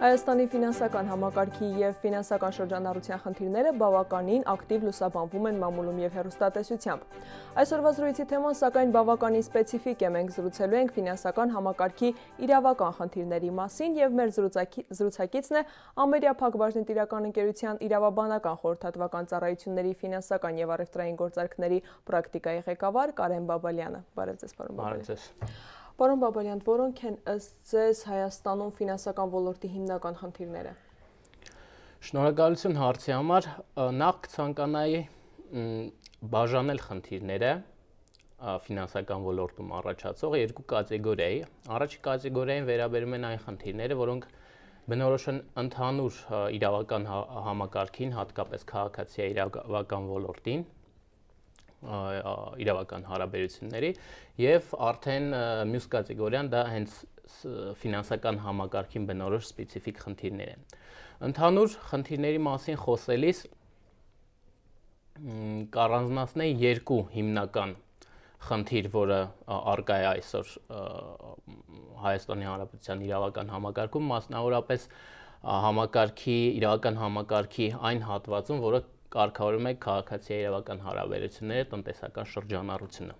Հայաստանի ֆինանսական համակարգի եւ ֆինանսական շրջանառության խնդիրները բավականին ակտիվ լուսաբանվում են մամուլում եւ հերոստատեսությամբ։ Այսօրվա զրույցի թեման սակայն բավականին սպეციფიկ է։ Մենք զրուցելու ենք ֆինանսական համակարգի իրավական խնդիրների մասին եւ մեր զրուցակի զրուցակիցն է Ամերիա Փակbaşնի Տիրական ընկերության իրավաբանական խորհրդատվական ծառայությունների ֆինանսական եւ առևտրային գործարքների պրակտիկայի ղեկավար Կարեն Բաբալյանը։ Բարև ձեզ, պարոն Բաբալյան։ Բարև ձեզ։ Պարոն Բաբալյան, որոնք են ըստ ձեզ Հայաստանում ֆինանսական ոլորտի հիմնական խնդիրները։ Շնորհակալություն հարցի համար։ Նախ կցանկանայի բաժանել խնդիրները ֆինանսական ոլորտում առաջացող երկու կատեգորիայի։ Առաջի կատեգորիային վերաբերում են այն խնդիրները, որոնք բնորոշ են ընդհանուր իրավական համակարգին, հատկապես քաղաքացիական իրավական ոլորտին, իրավական հարաբերությունների եւ արդեն մյուս կատեգորիան դա հենց ֆինանսական համակարգին բնորոշ սպეციფიկ խնդիրներ են։ Ընդհանուր խնդիրների մասին խոսելիս կառանձնացնեն երկու հիմնական խնդիր, որը արկա է այսօր Հայաստանի Հանրապետության իրավական համակարգում, մասնավորապես համակարգի, իրավական համակարգի այն հատվածում, որը կարգավորում է քաղաքացիական իրավական հարաբերությունները, տնտեսական շրջանառությունը։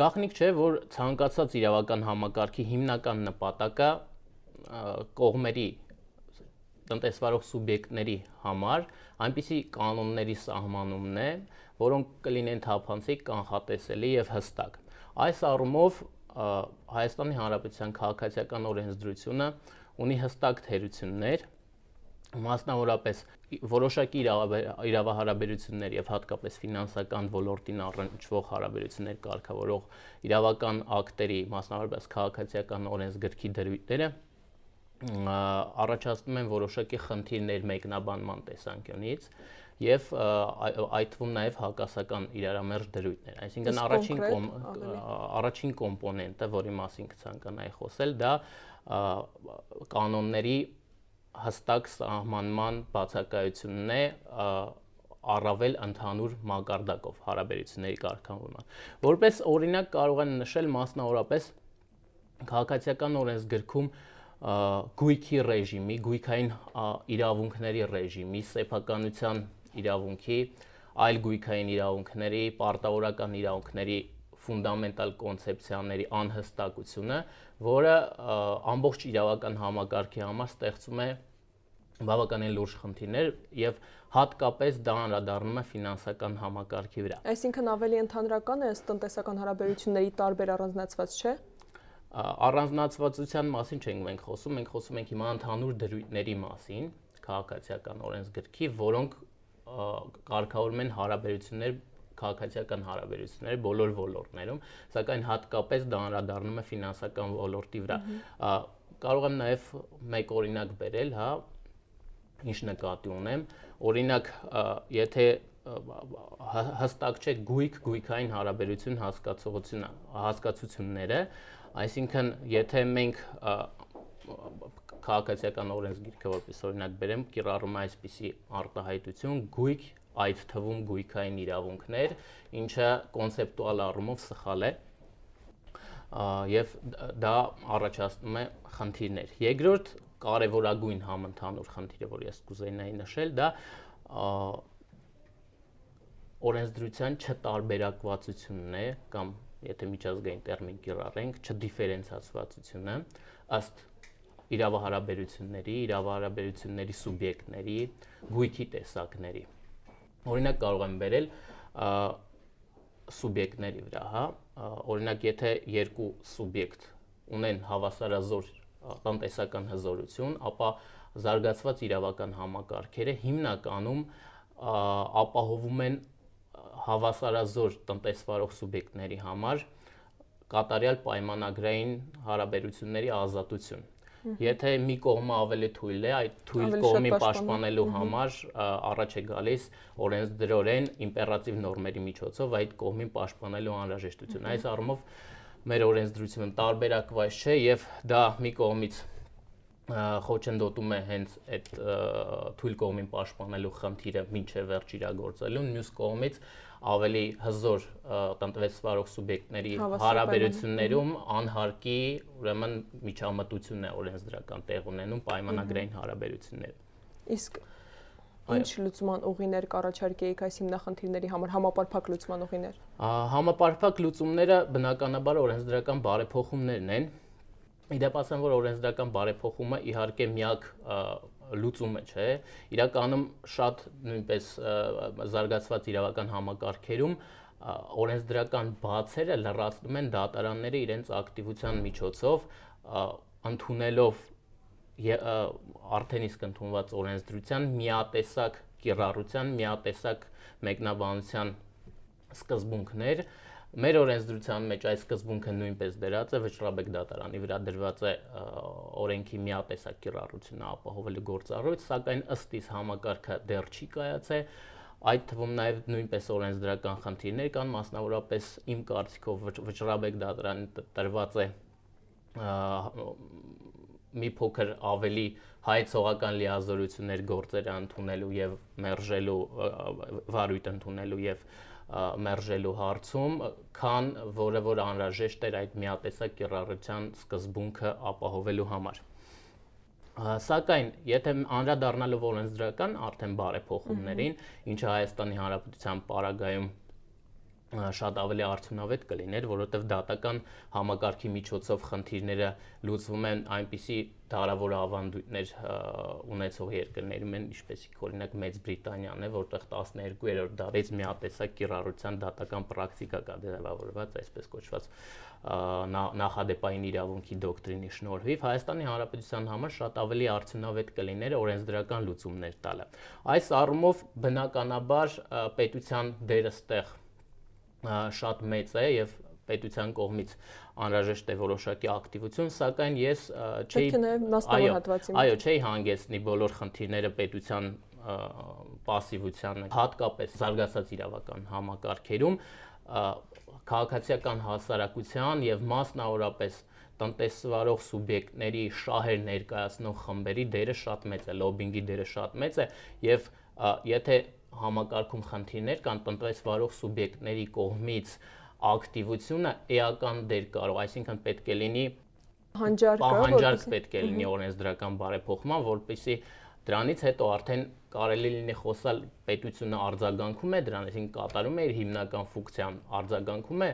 Գաղտնիք չէ, որ ցանկացած իրավական համակարգի հիմնական նպատակը կողմերի տնտեսվարող սուբյեկտների համար այնպիսի կանոնների սահմանումն է, որոնք կլինեն թափանցիկ, կանխատեսելի եւ հստակ։ Այս առումով Հայաստանի Հանրապետության քաղաքացիական օրենսդրությունը ունի հստակ թերություններ, մասնավորապես որոշակի իրավահարաբերություններ եւ հատկապես ֆինանսական ոլորտին առնչվող հարաբերություններ կարգավորող իրավական ակտերի մասնավորապես քաղաքացիական օրենսգրքի դրույթները առաջացնում են որոշակի խնդիրներ մեկնաբանման տեսանկյունից եւ այդ թվում նաեւ հակասական իրարամերժ դրույթներ։ Այսինքն առաջին կոմ, առաջին կոմպոնենտը, որի մասին կցանկանայի խոսել, դա կանոնների հստակ սահմանման բացակայությունն է առավել ընդհանուր մակարդակով հարաբերությունների կարգավորման։ Որպես օրինակ կարող են նշել մասնավորապես քաղաքացիական օրենսգրքում գույքի ռեժիմի, գույքային իրավունքների ռեժիմի, սեփականության իրավունքի, այլ գույքային իրավունքների, պարտավորական իրավունքների ֆունդամենտալ կոնցեպցիաների անհստակությունը, որը ամբողջ իրավական համակարգի համար ստեղծում է բավականին լուրջ խնդիրներ եւ հատկապես դա անդրադառնում է ֆինանսական համակարգի վրա։ Այսինքն ավելի ընդհանրական է ըստ տնտեսական հարաբերությունների տարբեր առանձնացված չէ։ Առանձնացվածության մասին չենք մենք խոսում, մենք խոսում ենք հիմա ընդհանուր դրույթների մասին, քաղաքացիական օրենսգրքի, որոնք կարգավորում են հարաբերություններ քաղաքացիական հարաբերություններ բոլոր ոլորտներում, սակայն հատկապես դա անդրադառնում է ֆինանսական ոլորտի վրա։ Կարող եմ նաև մեկ օրինակ բերել, հա, ինչ նկատի ունեմ, օրինակ, եթե հստակ չէ գույք գույքային հարաբերություն հասկացողությունը հասկացությունները, այսինքն եթե մենք քաղաքացիական օրենսգիրքը որպես օրինակ բերեմ, կիրառում է այսպիսի արտահայտություն՝ գույք այդ թվում գույքային իրավունքներ, ինչը կոնցեպտուալ առումով սխալ է և դա առաջացնում է խնդիրներ։ Երկրորդ կարևորագույն համընդհանուր խնդիրը, որ ես կուզենայի նշել, դա օրենսդրության չտարբերակվածությունն է կամ եթե միջազգային տերմին կիրառենք, չդիֆերենցացվածությունը ըստ իրավահարաբերությունների, իրավահարաբերությունների սուբյեկտների, գույքի տեսակների։ Օրինակ կարող եմ վերել սուբյեկտների վրա, հա, օրինակ եթե երկու սուբյեկտ ունեն հավասարազոր տնտեսական հզորություն, ապա զարգացված իրավական համակարգերը հիմնականում ապահովում են հավասարազոր տնտեսվարող սուբյեկտների համար կատարյալ պայմանագրային հարաբերությունների ազատություն։ Եթե մի կողմը ավելի թույլ է, այդ թույլ կողմի պաշտպանելու համար առաջ է գալիս օրենսդրորեն իմպերատիվ նորմերի միջոցով այդ կողմին պաշտպանելու անհրաժեշտություն։ Այս առումով մեր օրենսդրությունում տարբերակված չէ եւ դա մի կողմից խոչընդոտում է հենց այդ թույլ կողմին պաշտպանելու խնդիրը ոչ վերջ իրագործելուն, մյուս կողմից ավելի հզոր տնտեսվարող սուբյեկտների հարաբերություններում անհարկի ուրեմն միջամտությունն է օրենսդրական տեղ ունենում պայմանագրային հարաբերություններում։ Իսկ Ինչ լուծման ուղիներ կառաջարկեիք այս հիմնախնդիրների համար, համապարփակ լուծման ուղիներ։ Համապարփակ լուծումները բնականաբար օրենսդրական բարեփոխումներն են։ Իդեպասեմ որ օրենսդրական բարեփոխումը իհարկե միակ լուծումը չէ։ Իրականում շատ նույնպես զարգացված իրավական համակարգերում օրենսդրական բացերը լրացնում են դատարանները իրենց ակտիվության միջոցով ընդունելով արդեն իսկ ընդունված օրենսդրության միատեսակ կիրառության, միատեսակ մեկնաբանության սկզբունքներ, Մեր օրենսդրության մեջ այս սկզբունքը նույնպես դրած է Վճռաբեկ դատարանի վրա դրված է օրենքի միատեսակ կիրառությունը ապահովելու գործառույթ, սակայն ըստ իս համակարգը դեռ չի կայացել։ Այդ թվում նաև նույնպես օրենսդրական խնդիրներ կան, մասնավորապես իմ կարծիքով վճռաբեկ դատարանը տրված է մի փոքր ավելի հայցողական լիազորություններ գործերը ընդունելու եւ մերժելու վարույթ ընդունելու եւ մերժելու հարցում, քան որը որ անհրաժեշտ էր այդ միատեսակ կիրառության սկզբունքը ապահովելու համար։ Սակայն, եթե անդրադառնալով օրենսդրական արդեն բարեփոխումներին, ինչը Հայաստանի Հանրապետության պարագայում շատ ավելի արդյունավետ կլիներ, որովհետև դատական համակարգի միջոցով խնդիրները լուծվում են այնպիսի դարավոր ավանդույթներ ունեցող երկրներում են, ինչպեսիք օրինակ Մեծ Բրիտանիան է, որտեղ 12-րդ դարից միատեսակ կիրառության դատական պրակտիկա կա ձևավորված, այսպես կոչված նախադեպային իրավունքի դոկտրինի շնորհիվ Հայաստանի Հանրապետության համար շատ ավելի արդյունավետ կլիներ օրենսդրական լուծումներ տալը։ Այս առումով բնականաբար պետության դերը ստեղ շատ մեծ է եւ պետության կողմից անհրաժեշտ է որոշակի ակտիվություն, սակայն ես չէի Պետք է նաև մասնավոր հատվածի։ Այո, չէի հանգեցնի բոլոր խնդիրները պետության пассивությանը, հատկապես զարգացած իրավական համակարգերում քաղաքացիական հասարակության եւ մասնավորապես տնտեսվարող սուբյեկտների շահեր ներկայացնող խմբերի դերը շատ մեծ է, լոբինգի դերը շատ մեծ է եւ եթե համակարգում խնդիրներ կան տնտես վարող սուբյեկտների կողմից ակտիվությունը էական դեր կարող, այսինքն պետք է լինի հանջարկը, հանջարկ պետք է լինի օրենսդրական բարեփոխման, որպեսզի դրանից հետո արդեն կարելի լինի խոսալ պետությունը արձագանքում է դրան, այսինքն կատարում է իր հիմնական ֆունկցիան, արձագանքում է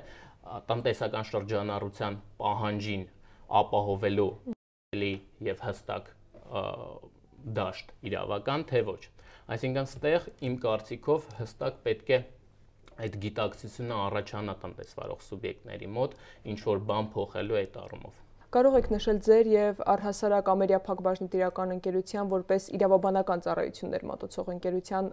տնտեսական շրջանառության պահանջին ապահովելու լի եւ հստակ դաշտ իրավական թե ոչ։ Ա, Այսինքն ստեղ իմ կարծիքով հստակ պետք է այդ գիտակցությունը առաջանա տնտեսվարող սուբյեկտների մոտ, ինչ որ բան փոխելու այդ առումով կարող եք նշել ձեր եւ առհասարակ ամերիափակ բաժնետիրական ընկերության որպես իրավաբանական ծառայություններ մատուցող ընկերության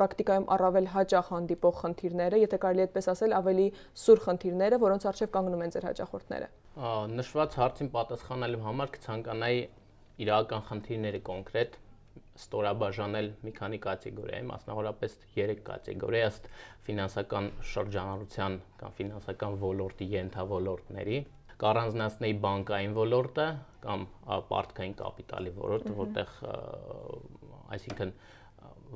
պրակտիկայում առավել հաճախ հանդիպող խնդիրները, եթե կարելի է այդպես ասել, ավելի սուր խնդիրները, որոնց արժեվ կանգնում են ձեր հաճախորդները։ Նշված հարցին պատասխանելու համար կցանկանայի իրական խնդիրները կոնկրետ ստորաբաժանել մի քանի կատեգորիայի, մասնավորապես 3 կատեգորիա ըստ ֆինանսական շրջանառության կամ ֆինանսական ոլորտի ենթավոլորտների։ Կառանձնացնեի բանկային ոլորտը կամ պարտքային կապիտալի ոլորտը, որտեղ այսինքն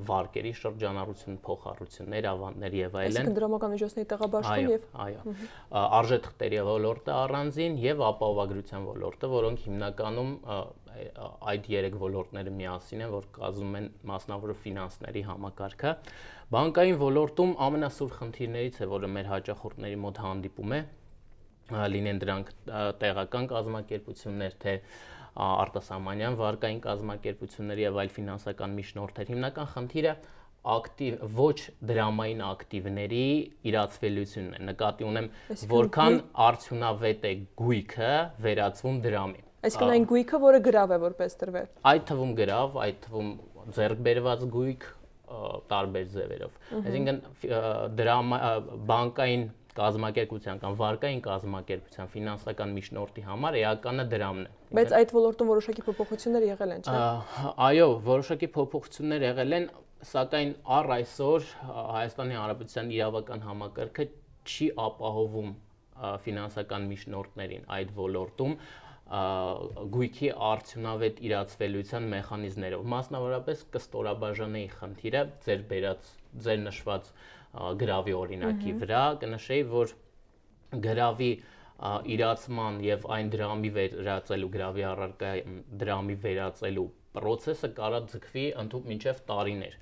վարկերի շրջանառություն, փոխառություններ, ավանդներ եւ այլն։ Այսինքն դրամական միջոցների տեղաբաշխում եւ այո, արժեթղթերի ոլորտը առանձին եւ ապահովագրության ոլորտը, որոնք հիմնականում այդ երեք ոլորտները միասին են, որ կազմում են մասնավորը ֆինանսների համակարգը։ Բանկային ոլորտում ամենասուր խնդիրներից է, որը մեր հաճախորդների մոտ հանդիպում է, լինեն դրանք տեղական կազմակերպություններ, թե արտասահմանյան վարկային կազմակերպությունների եւ այլ ֆինանսական միջնորդներ։ Հիմնական խնդիրը ակտիվ ոչ դրամային ակտիվների իրացվելությունն է։ Նկատի ունեմ, որքան արդյունավետ է գույքը վերածվում դրամի։ Այսինքն այն գույքը, որը գրավ է որպես տրվել։ Այդ թվում գրավ, այդ թվում ձեռքբերված գույք տարբեր ձևերով։ Այսինքն դրա բանկային կազմակերպության կամ վարկային կազմակերպության ֆինանսական միջնորդի համար էականը դրամն է։ Բայց այդ ոլորտում որոշակի փոփոխություններ եղել են, չէ՞։ Այո, որոշակի փոփոխություններ եղել են, սակայն առ այսօր Հայաստանի Հանրապետության իրավական համակարգը չի ապահովում ֆինանսական միջնորդներին այդ ոլորտում գույքի արդյունավետ իրացվելիության մեխանիզմներով։ Մասնավորապես կստորաբաժանեի խնդիրը ձեր բերած ձեր նշված գրավի օրինակի վրա, կնշեի, որ գրավի իրացման եւ այն դրամի վերածելու գրավի առարկայի դրամի վերածելու process-ը կարա ձգվի ընդհանուր մինչև տարիներ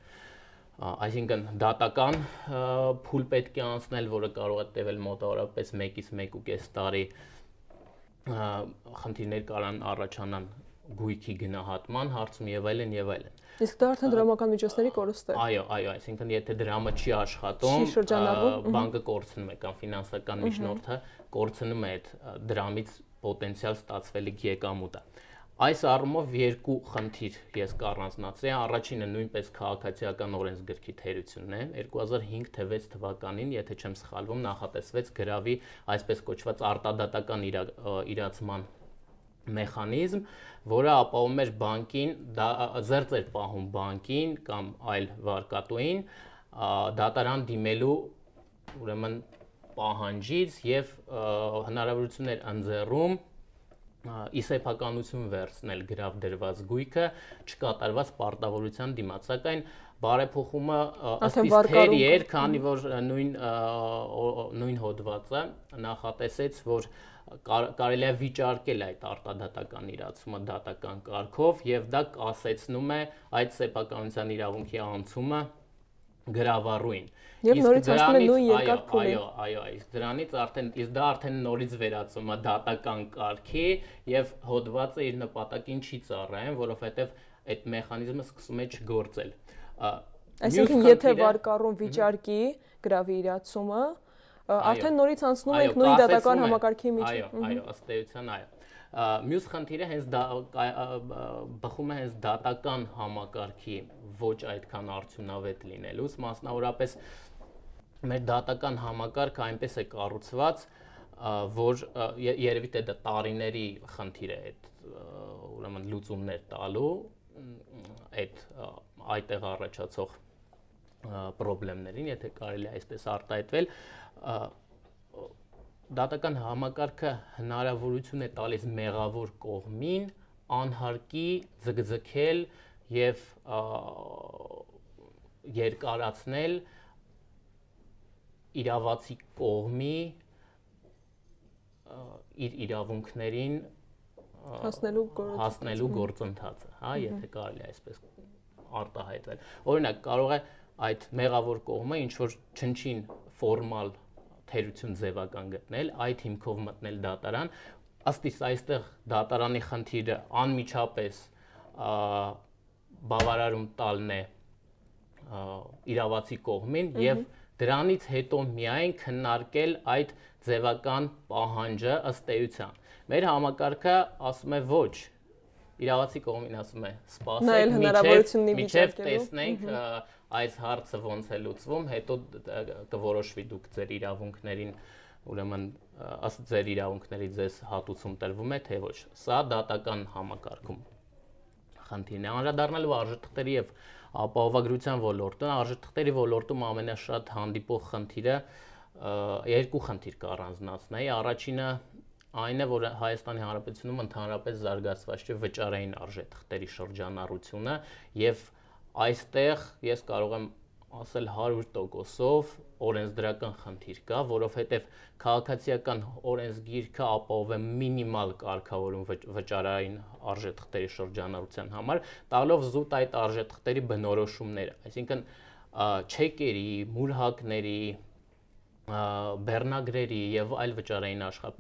այսինքն դատական փուլ պետք է անցնել, որը կարող է տևել մոտավորապես 1-ից 1.5 տարի, մեկ խնդիրներ կարան առաջանան գույքի գնահատման հարցում եւ այլն եւ այլն։ Իսկ դա արդեն դրամական միջոցների կորուստ է։ Այո, այո, այսինքն եթե դրամը չի աշխատում, բանկը կորցնում է կամ ֆինանսական միջնորդը կորցնում է այդ դրամից պոտենցիալ ստացվելիք եկամուտը։ Ա Այս առումով երկու խնդիր ես կառանձնացրի։ Առաջինը նույնպես քաղաքացիական օրենսգրքի թերությունն է։ 2005 թե 6 թվականին, եթե չեմ սխալվում, նախատեսվեց գրավի այսպես կոչված արտադատական իրա, իրացման մեխանիզմ, որը ապահովում էր բանկին, դա զերծ էր պահում բանկին կամ այլ վարկատուին դատարան դիմելու ուրեմն պահանջից եւ հնարավորություններ ընձեռում իսեփականություն վերցնել գրավ դրված գույքը չկատարված պարտավորության դիմաց, սակայն բարեփոխումը ըստ թերի էր, քանի որ նույն նույն հոդվածը նախատեսեց, որ կարելի է վիճարկել այդ արտադատական իրացումը դատական կարգով եւ դա ասեցնում է այդ սեփականության իրավունքի անցումը գրավառույն։ Եվ նորից հասնում է նույն երկար փուլի։ Այո, այո, իսկ դրանից արդեն իսկ դա արդեն նորից վերածվում է դատական կարգի եւ հոդվածը իր նպատակին չի ծառայում, որովհետեւ այդ մեխանիզմը սկսում է չգործել։ Այսինքն, եթե վարկառուն վիճարկի գրավի իրացումը, արդեն նորից անցնում ենք նույն դատական համակարգի միջի։ Այո, այո, ըստ էության այո։ Մյուս խնդիրը հենց դա բխում է հենց դատական համակարգի ոչ այդքան արդյունավետ լինելուց, մասնավորապես մեր դատական համակարգը այնպես է կառուցված, որ երևի թե դա տարիների խնդիր է այդ ուրեմն լուծումներ տալու այդ այդտեղ առաջացող խնդիրներին, եթե կարելի է այսպես արտահայտվել, դատական համակարգը հնարավորություն է տալիս մեղավոր կողմին անհարկի ձգձգել եւ երկարացնել իրավացի կողմի իր իրավունքներին հասնելու գործընթացը հասնելու գործընթացը, հա, եթե կարելի է այսպես արտահայտել։ Օրինակ, կարող է այդ մեղավոր կողմը ինչ որ չնչին ֆորմալ թերություն ձևական գտնել, այդ հիմքով մտնել դատարան, ըստ իս այստեղ դատարանի խնդիրը անմիջապես բավարարում տալն է իրավացի կողմին եւ դրանից հետո միայն քննարկել այդ ձևական պահանջը ըստ էության։ Մեր համակարգը ասում է ոչ, իրավացի կողմին ասում է սպասեք միջև միջև տեսնենք այս հարցը ոնց է լուծվում հետո կորոշվի դուք ձեր իրավունքներին ուրեմն աս ձեր իրավունքների ձեզ հատուցում տրվում է թե ոչ սա դատական համակարգում խնդիրն է անդրադառնալով արժեթղթերի եւ ապահովագրության ոլորտում արժեթղթերի ոլորտում ամենաշատ հանդիպող խնդիրը երկու խնդիր կառանձնացնեի առաջինը այն է, որ Հայաստանի Հանրապետությունում ընդհանրապես զարգացված չէ վճարային արժեթղթերի շրջանառությունը եւ այստեղ ես կարող եմ ասել 100%-ով օրենսդրական խնդիր կա, որովհետև քաղաքացիական օրենսգիրքը ապահով է մինիմալ կարգավորում վճարային արժեթղթերի շրջանառության համար, տալով զուտ այդ արժեթղթերի բնորոշումները, այսինքն չեկերի, մուրհակների, բեռնագրերի եւ այլ վճարային աշխարհ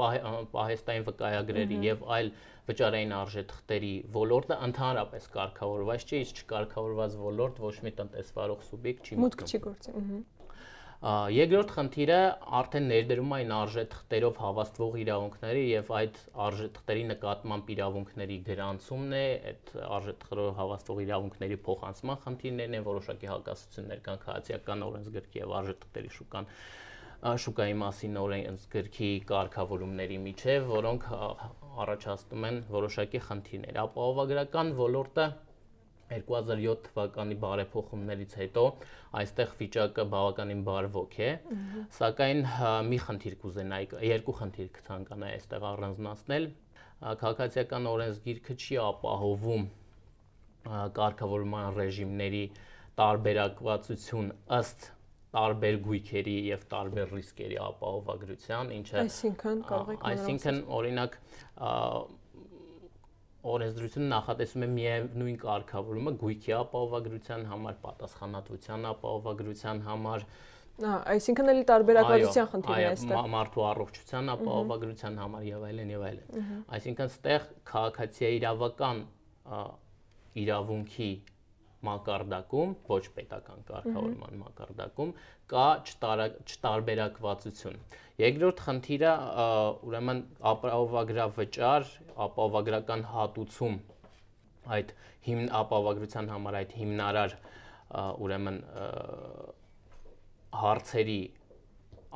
պահեստային վկայագրերի եւ այլ վճարային արժեթղթերի ոլորտը ընդհանրապես կարգավորված չէ, իսկ չկարգավորված ոլորտ ոչ մի տնտեսվարող սուբյեկտ չի մտք չի գործի։ Երկրորդ խնդիրը արդեն ներդրում այն արժեթղթերով հավաստվող իրավունքների եւ այդ արժեթղթերի նկատմամբ իրավունքների գրանցումն է, այդ արժեթղթերով հավաստվող իրավունքների փոխանցման խնդիրներն են, որոշակի հակասություններ կան քաղաքացիական օրենսգրքի եւ արժեթղթերի շուկան շուկայի մասին օրենսգրքի կարգավորումների միջև, որոնք առաջացնում են որոշակի խնդիրներ։ Ապահովագրական ոլորտը 2007 թվականի բարեփոխումներից հետո այստեղ վիճակը բավականին բարվոք է, սակայն մի խնդիր կուզենայի, երկու խնդիր կցանկանայի այստեղ առանձնացնել։ Քաղաքացիական օրենսգիրքը չի ապահովում կարգավորման ռեժիմների տարբերակվածություն ըստ տարբեր գույքերի եւ տարբեր ռիսկերի ապահովագրության, ինչը Այսինքն կարող եք Այսինքն օրինակ օրենսդրությունը նախատեսում է միայն նույն կարգավորումը գույքի ապահովագրության համար, պատասխանատվության ապահովագրության համար, Ահա, այսինքն էլի տարբերակվածության խնդիրն է այստեղ։ Այո, մարդու առողջության ապահովագրության համար եւ այլն եւ այլն։ Այսինքն ստեղ քաղաքացիական իրավական իրավունքի մակարդակում, ոչ պետական կարգավորման մակարդակում կա չտարբերակվածություն։ Երկրորդ խնդիրը ուրեմն ապահովագրավճար, ապահովագրական հատուցում այդ հիմն ապահովագրության համար այդ հիմնարար ուրեմն հարցերի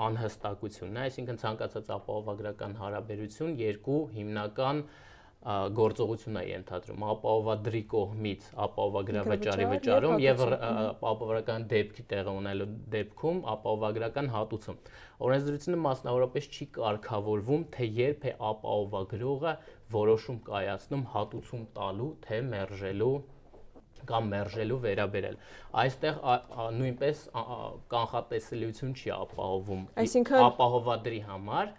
անհստակությունն է, այսինքն ցանկացած ապահովագրական հարաբերություն երկու հիմնական և, գործողություն է ենթադրում ապահովադրի կողմից ապահովագրավաճարի վճարում եւ ապահովական դեպքի տեղի ունելու դեպքում ապահովագրական հատուցում օրենսդրությունը մասնավորապես չի կարգավորվում թե երբ է ապահովագրողը որոշում կայացնում հատուցում տալու թե մերժելու կամ մերժելու վերաբերել։ Այստեղ նույնպես կանխատեսելիություն չի ապահովում ապահովադրի համար,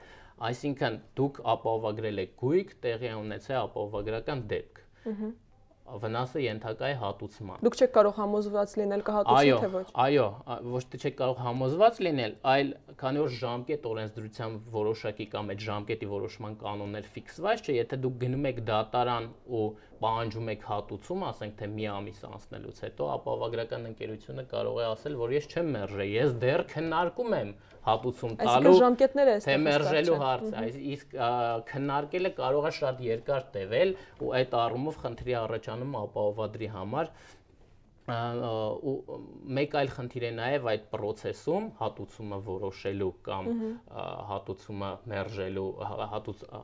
Այսինքն դուք ապահովագրել եք գույք, տեղի ունեցել ապահովագրական դեպք։ Ահա վնասը ենթակա է հատուցման։ Դուք չեք կարող համոզված լինել կհատուցի թե ոչ։ Այո, ոչ թե չեք կարող համոզված լինել, այլ քանի որ ժամկետ օրենսդրության որոշակի կամ այդ ժամկետի որոշման կանոններ ֆիքսված չէ, եթե դուք գնում եք դատարան ու պահանջում եք հատուցում, ասենք թե մի ամիս անցնելուց հետո, ապահովագրական ընկերությունը կարող է ասել, որ ես չեմ մերժե, ես դեռ քննարկում եմ հապուցում տալու թե մերժելու հարց, այս իսկ քննարկելը կարող է շատ երկար տևել ու այդ առումով խնդրի առաջանում ապահովադրի համար ու մեկ այլ խնդիր է նաև այդ process-ում հատուցումը որոշելու կամ հատուցումը մերժելու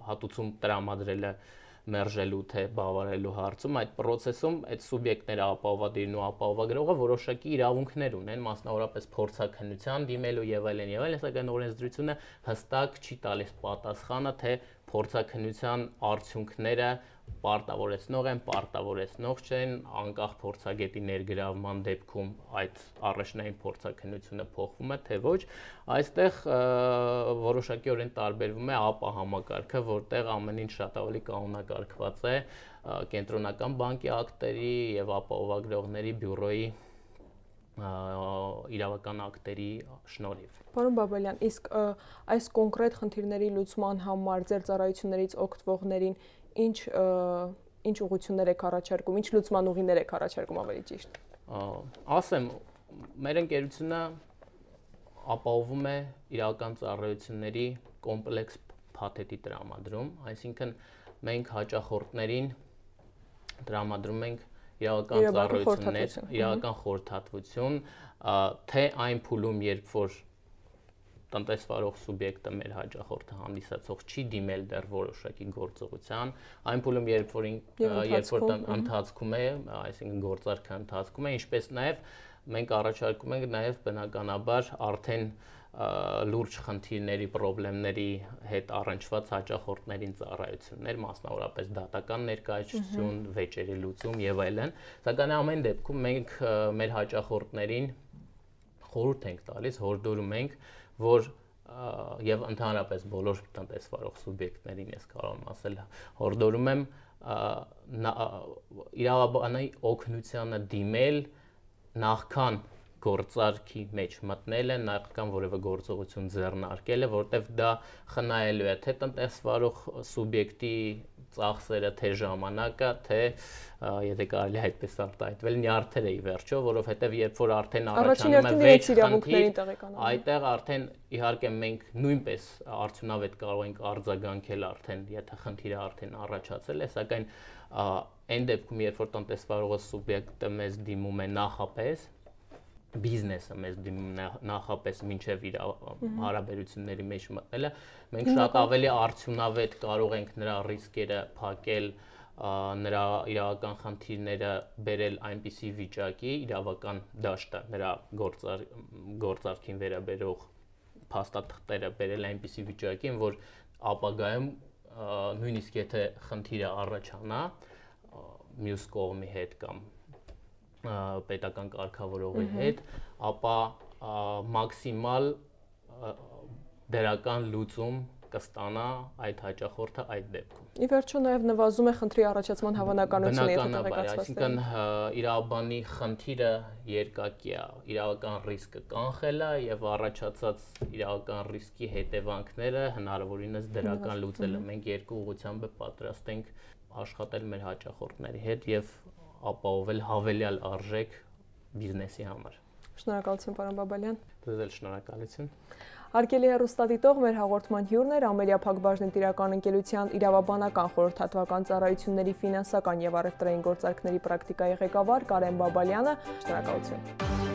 հատուցում տրամադրելը հատուց, մերժելու թե բավարարելու հարցում, այդ process-ում այդ սուբյեկտները ապահովադիրն ու ապահովագրողը որոշակի իրավունքներ ունեն, մասնավորապես փորձակնության դիմելու եւ այլն եւ այլն, սակայն օրենսդրությունը հստակ չի տալիս պատասխանը, թե փորձակնության արդյունքները պարտավորեցնող են, պարտավորեցնող չեն, անկախ փորձագետի ներգրավման դեպքում այդ առաջնային փորձակնությունը փոխվում է, թե ոչ։ Այստեղ որոշակիորեն տարբերվում է ապա համակարգը, որտեղ ամեն ինչ շատ ավելի կանոնակարգված է կենտրոնական բանկի ակտերի եւ ապա ովագրողների բյուրոյի իրավական ակտերի շնորհիվ։ Պարոն Բաբալյան, իսկ այս կոնկրետ խնդիրների լուծման համար ձեր ծառայություններից օգտվողներին ինչ ինչ ուղություններ եք առաջարկում, ինչ լուծման ուղիներ եք առաջարկում ավելի ճիշտ։ Ասեմ, մեր ընկերությունը ապահովում է իրական ծառայությունների կոմպլեքս փաթեթի տրամադրում, այսինքն մենք հաճախորդներին տրամադրում ենք իրական ծառայություններ, իրական խորհրդատվություն, թե այն փուլում, երբ որ տնտեսվարող սուբյեկտը մեր հաջախորդը հանդիսացող չի դիմել դեռ որոշակի գործողության, այն փուլում երբ որ երբ որ ընթացքում է, այսինքն գործարքը ընթացքում է, ինչպես նաև մենք առաջարկում ենք նաև բնականաբար արդեն լուրջ խնդիրների, խնդիրների հետ առնչված հաճախորդներին ծառայություններ, մասնավորապես դատական ներկայացություն, վեճերի լուծում եւ այլն։ Սակայն ամեն դեպքում մենք մեր հաճախորդներին խորհուրդ ենք տալիս, հորդորում ենք, ենք որ եւ ընդհանրապես բոլոր տնտեսվարող սուբյեկտներին ես կարող եմ ասել հորդորում եմ իրավաբանի օգնությանը դիմել նախքան գործարքի մեջ մտնելը, նախքան որևէ գործողություն ձեռնարկելը, որտեվ դա խնայելու է թե տնտեսվարող սուբյեկտի ծախսերը, թե ժամանակը, թե եթե կարելի այդպես արտահայտվել, նյարդերը ի վերջո, որովհետև երբ որ արդեն առաջանում է վեց իրավունքների այդտեղ արդեն իհարկե մենք նույնպես արդյունավետ կարող ենք արձագանքել արդեն, եթե խնդիրը արդեն առաջացել է, սակայն այն դեպքում, երբ որ տնտեսվարողը սուբյեկտը մեզ դիմում է նախապես, բիզնեսը մեզ նախապես մինչև իր հարաբերությունների մեջ մտնելը մենք շատ ավելի արդյունավետ կարող ենք նրա ռիսկերը փակել նրա իրավական խնդիրները բերել այնպիսի վիճակի իրավական դաշտը նրա գործար գործարքին վերաբերող փաստաթղթերը բերել այնպիսի վիճակին որ ապագայում նույնիսկ եթե խնդիրը առաջանա մյուս կողմի հետ կամ պետական կարգավորողի հետ, ապա մաքսիմալ դրական լուծում կստանա այդ հաճախորդը այդ դեպքում։ Ի վերջո նաև նվազում է խնդրի առաջացման հավանականությունը, եթե տեղեկացված եք։ Այսինքն իրավաբանի խնդիրը երկակի է, իրավական ռիսկը կանխելա եւ առաջացած իրավական ռիսկի հետևանքները հնարավորինս դրական լուծելը։ Մենք երկու ուղղությամբ պատրաստ ենք աշխատել մեր հաճախորդների հետ եւ ապահովել հավելյալ արժեք բիզնեսի համար։ Շնորհակալություն, պարոն Բաբալյան։ Ձեզ էլ շնորհակալություն։ Արկելի հեռուստադիտող մեր հաղորդման հյուրն էր Ամերիա Փակբաժնի տիրական ընկերության իրավաբանական խորհրդատվական ծառայությունների ֆինանսական եւ առևտրային գործարքների պրակտիկայի ղեկավար Կարեն Բաբալյանը։ Շնորհակալություն։